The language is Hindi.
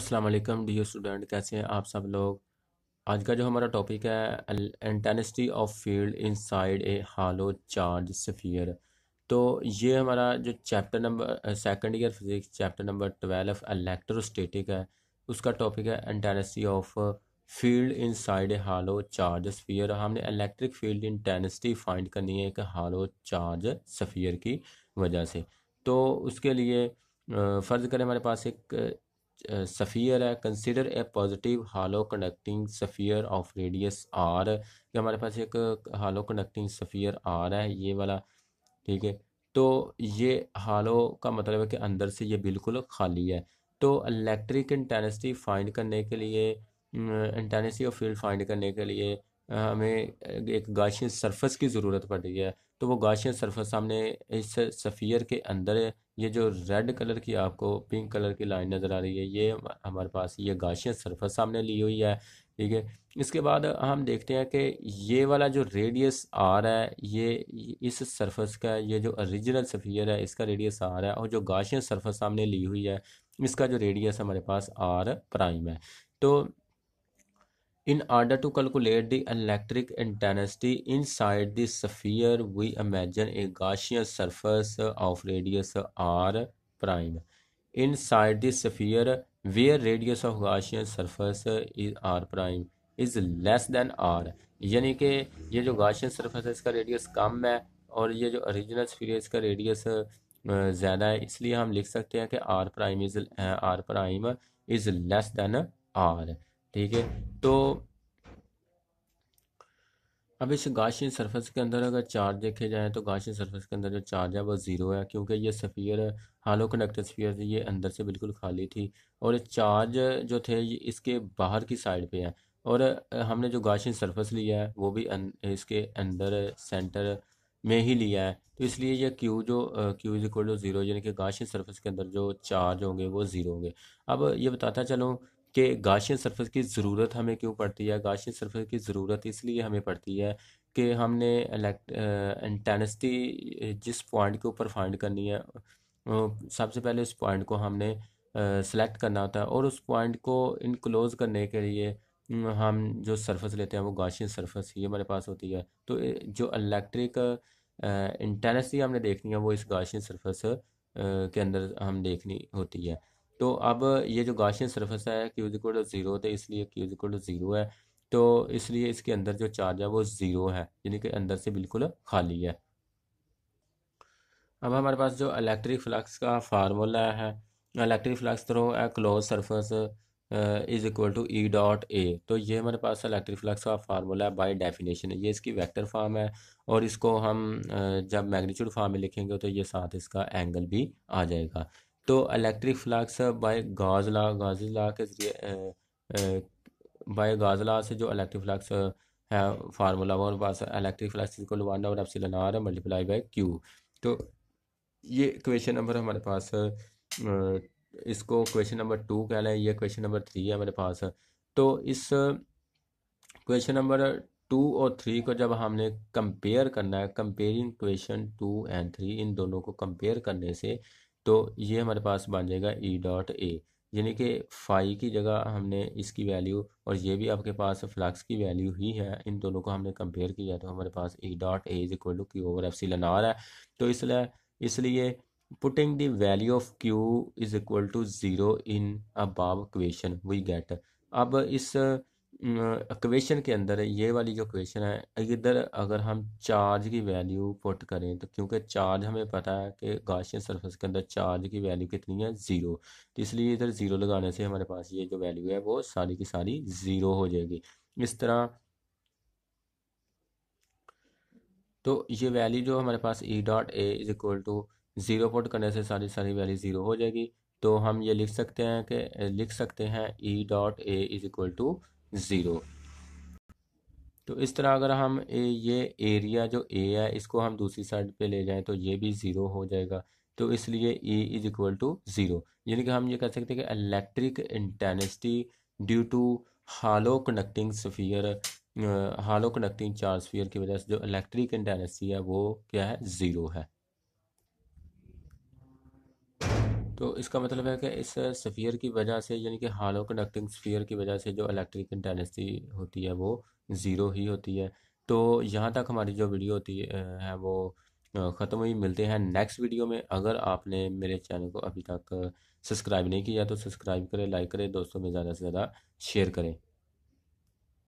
असलम डी स्टूडेंट कैसे हैं आप सब लोग आज का जो हमारा टॉपिक है intensity of field inside a hollow charge sphere तो ये हमारा जो chapter number second year physics chapter number twelve electrostatic है उसका टॉपिक है intensity of field inside a hollow charge sphere हमने इलेक्ट्रिक फील्ड इंटेंसिटी फाइंड करनी है एक हालो चार्ज सफियर की वजह से तो उसके लिए uh, फ़र्ज़ करें हमारे पास एक सफ़ियर है consider a positive hollow conducting sphere of radius R कि हमारे पास एक हालो कंडक्टिंग सफ़ियर आर है ये वाला ठीक है तो ये हालो का मतलब है कि अंदर से ये बिल्कुल खाली है तो इलेक्ट्रिक इंटेंसिटी फाइंड करने के लिए इंटेंसिटी ऑफ फील्ड फाइंड करने के लिए हमें एक गाशियन सरफेस की ज़रूरत पड़ रही है तो वो गाशियन सरफेस हमने इस सफ़ियर के अंदर ये जो रेड कलर की आपको पिंक कलर की लाइन नज़र आ रही है ये हमारे पास ये गाशियन सरफेस हमने ली हुई है ठीक है इसके बाद हम देखते हैं कि ये वाला जो रेडियस आर है ये इस सरफेस का ये जो ओरिजिनल सफ़ियर है इसका रेडियस आर है और जो गाशियन सरफेस हमने ली हुई है इसका जो रेडियस हमारे पास आर प्राइम है तो In order to calculate the electric intensity inside the sphere, we imagine a Gaussian surface of radius r prime. Inside the sphere, where radius of Gaussian surface is r prime is less than r, यानी कि ये जो Gaussian surface है इसका radius कम है और ये जो original sphere है इसका radius ज़्यादा है इसलिए हम लिख सकते हैं कि r prime is r prime is less than r ठीक है तो अब इस गाशियन सरफेस के अंदर अगर चार्ज देखे जाए तो गाशियन सरफेस के अंदर जो चार्ज है वो ज़ीरो है क्योंकि ये सफ़ियर हालो कंडक्टर सफ़ियर ये अंदर से बिल्कुल खाली थी और चार्ज जो थे इसके बाहर की साइड पे है और हमने जो गाशियन सरफेस लिया है वो भी अं, इसके अंदर सेंटर में ही लिया है तो इसलिए ये क्यू जो Q is equal to zero यानी कि गाशियन सर्फस के अंदर जो चार्ज होंगे वो ज़ीरो होंगे अब ये बताता चलूँ कि गाशियन सरफेस की ज़रूरत हमें क्यों पड़ती है गाशियन सरफेस की ज़रूरत इसलिए हमें पड़ती है कि हमने इंटेंसिटी जिस पॉइंट के ऊपर फाइंड करनी है सबसे पहले उस पॉइंट को हमने सेलेक्ट करना होता है और उस पॉइंट को इनक्लोज करने के लिए हम जो सरफेस लेते हैं वो गाशियन सरफेस ही हमारे पास होती है तो जो इलेक्ट्रिक इंटेंसिटी हमने देखनी है वो इस गाशियन सरफेस के अंदर हम देखनी होती है तो अब ये जो गाशियन सरफेस है क्यूज टू ज़ीरो तो इसलिए क्यूजिकोड टू ज़ीरो है तो इसलिए इसके अंदर जो चार्ज है वो ज़ीरो है यानी कि अंदर से बिल्कुल खाली है अब हमारे पास जो इलेक्ट्रिक फ्लक्स का फार्मूला है electric flux through a closed surface is equal to E dot A तो ये हमारे पास इलेक्ट्रिक फ्लक्स का फार्मूला है बाय डेफिनेशन है ये इसकी वेक्टर फॉर्म है और इसको हम uh, जब मैग्नीट्यूड फॉर्म में लिखेंगे तो ये साथ इसका एंगल भी आ जाएगा तो इलेक्ट्रिक फ्लक्स बाय गाज ला गाज ला के जरिए बाय गाज ला से जो इलेक्ट्रिक फ्लक्स है फार्मूला वन पास इलेक्ट्रिक फ्लक्स इक्वल वन और epsilon R multiply by Q तो ये क्वेश्चन नंबर हमारे पास इसको क्वेश्चन नंबर टू कह लें ये क्वेश्चन नंबर थ्री है मेरे पास तो इस क्वेश्चन नंबर टू और थ्री को जब हमने कंपेयर करना है comparing question two and three इन दोनों को कंपेयर करने से तो ये हमारे पास बन जाएगा ई डॉट ए यानी कि फाई की जगह हमने इसकी वैल्यू और ये भी आपके पास फ्लक्स की वैल्यू ही है इन दोनों को हमने कंपेयर किया तो हमारे पास E dot A is equal to Q over एफ सी लनार है तो इसलिए इसलिए putting the value of Q is equal to zero in above question we get अब इस क्वेश्चन के अंदर ये वाली जो क्वेश्चन है इधर अगर हम चार्ज की वैल्यू पुट करें तो क्योंकि चार्ज हमें पता है कि गाशियन सरफेस के अंदर चार्ज की वैल्यू कितनी है ज़ीरो तो इसलिए इधर ज़ीरो लगाने से हमारे पास ये जो वैल्यू है वो सारी की सारी ज़ीरो हो जाएगी इस तरह तो ये वैल्यू जो हमारे पास E dot A is equal to zero put करने से सारी सारी वैल्यू ज़ीरो हो जाएगी तो हम ये लिख सकते हैं कि लिख सकते हैं E dot A is equal to zero तो इस तरह अगर हम ये एरिया जो ए है इसको हम दूसरी साइड पे ले जाएं तो ये भी ज़ीरो हो जाएगा तो इसलिए A is equal to zero यानी कि हम ये कह सकते हैं कि electric intensity due to hollow connecting sphere hollow connecting charge sphere की वजह से जो इलेक्ट्रिक इंटेंसिटी है वो क्या है ज़ीरो है तो इसका मतलब है कि इस स्फीयर की वजह से यानी कि हालो कंडक्टिंग स्फीयर की वजह से जो इलेक्ट्रिक इंटेंसिटी होती है वो ज़ीरो ही होती है तो यहाँ तक हमारी जो वीडियो होती है वो ख़त्म हुई मिलते हैं नेक्स्ट वीडियो में अगर आपने मेरे चैनल को अभी तक सब्सक्राइब नहीं किया तो सब्सक्राइब करें लाइक करें दोस्तों में ज़्यादा से ज़्यादा शेयर करें